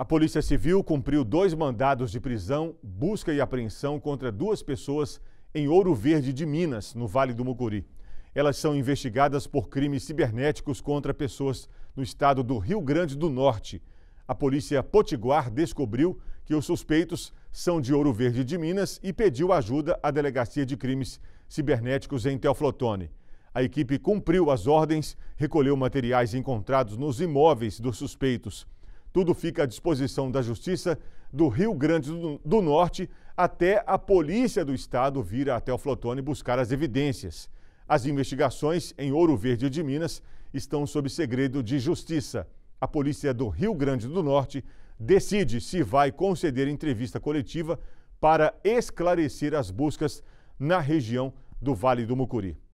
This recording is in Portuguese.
A Polícia Civil cumpriu dois mandados de prisão, busca e apreensão contra duas pessoas em Ouro Verde de Minas, no Vale do Mucuri. Elas são investigadas por crimes cibernéticos contra pessoas no estado do Rio Grande do Norte. A polícia potiguar descobriu que os suspeitos são de Ouro Verde de Minas e pediu ajuda à Delegacia de Crimes Cibernéticos em Teoflotone. A equipe cumpriu as ordens, recolheu materiais encontrados nos imóveis dos suspeitos. Tudo fica à disposição da Justiça do Rio Grande do Norte até a Polícia do Estado vir até o Flotone buscar as evidências. As investigações em Ouro Verde de Minas estão sob segredo de justiça. A Polícia do Rio Grande do Norte decide se vai conceder entrevista coletiva para esclarecer as buscas na região do Vale do Mucuri.